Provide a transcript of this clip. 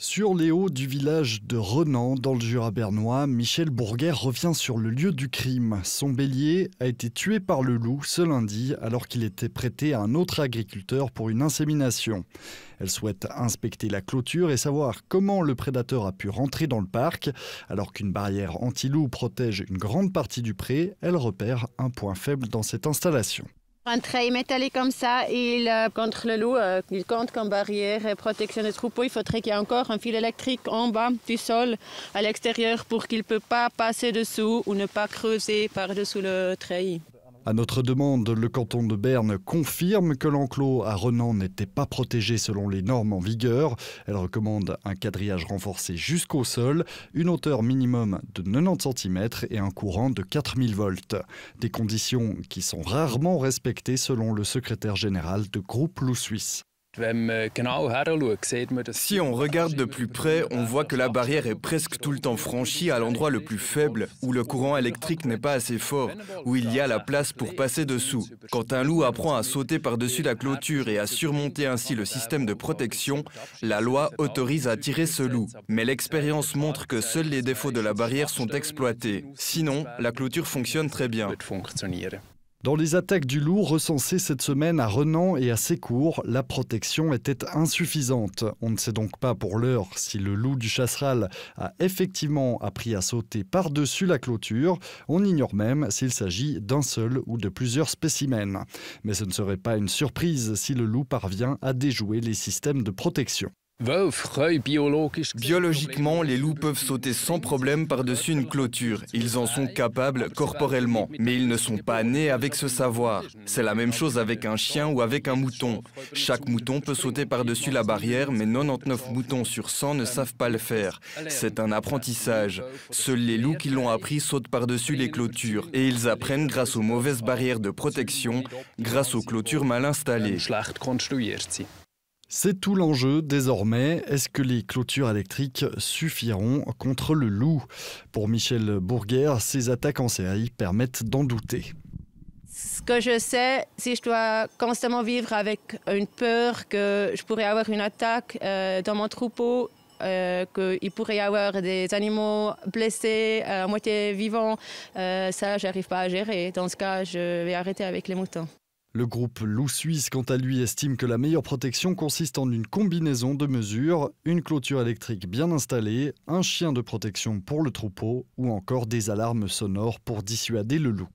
Sur les hauts du village de Renan, dans le Jura bernois, Michel Bourguer revient sur le lieu du crime. Son bélier a été tué par le loup ce lundi alors qu'il était prêté à un autre agriculteur pour une insémination. Elle souhaite inspecter la clôture et savoir comment le prédateur a pu rentrer dans le parc. Alors qu'une barrière anti-loup protège une grande partie du pré, elle repère un point faible dans cette installation. Un treillis métallique comme ça, il, euh, contre le loup, euh, il compte comme barrière et protection des troupeaux. Il faudrait qu'il y ait encore un fil électrique en bas du sol, à l'extérieur, pour qu'il ne peut pas passer dessous ou ne pas creuser par-dessous le treillis. À notre demande, le canton de Berne confirme que l'enclos à Renan n'était pas protégé selon les normes en vigueur. Elle recommande un quadrillage renforcé jusqu'au sol, une hauteur minimum de 90 cm et un courant de 4000 volts. Des conditions qui sont rarement respectées selon le secrétaire général de Groupe Loup Suisse. Si on regarde de plus près, on voit que la barrière est presque tout le temps franchie à l'endroit le plus faible, où le courant électrique n'est pas assez fort, où il y a la place pour passer dessous. Quand un loup apprend à sauter par-dessus la clôture et à surmonter ainsi le système de protection, la loi autorise à tirer ce loup. Mais l'expérience montre que seuls les défauts de la barrière sont exploités. Sinon, la clôture fonctionne très bien. Dans les attaques du loup recensées cette semaine à Renan et à Sécourt, la protection était insuffisante. On ne sait donc pas pour l'heure si le loup du chasseral a effectivement appris à sauter par-dessus la clôture. On ignore même s'il s'agit d'un seul ou de plusieurs spécimens. Mais ce ne serait pas une surprise si le loup parvient à déjouer les systèmes de protection. Biologiquement, les loups peuvent sauter sans problème par-dessus une clôture. Ils en sont capables corporellement, mais ils ne sont pas nés avec ce savoir. C'est la même chose avec un chien ou avec un mouton. Chaque mouton peut sauter par-dessus la barrière, mais 99 moutons sur 100 ne savent pas le faire. C'est un apprentissage. Seuls les loups qui l'ont appris sautent par-dessus les clôtures, et ils apprennent grâce aux mauvaises barrières de protection, grâce aux clôtures mal installées. C'est tout l'enjeu désormais. Est-ce que les clôtures électriques suffiront contre le loup Pour Michel Bourguère, ces attaques en série permettent d'en douter. Ce que je sais, si je dois constamment vivre avec une peur que je pourrais avoir une attaque euh, dans mon troupeau, euh, qu'il pourrait y avoir des animaux blessés, euh, à moitié vivants, euh, ça, j'arrive pas à gérer. Dans ce cas, je vais arrêter avec les moutons. Le groupe Loup Suisse, quant à lui, estime que la meilleure protection consiste en une combinaison de mesures, une clôture électrique bien installée, un chien de protection pour le troupeau ou encore des alarmes sonores pour dissuader le loup.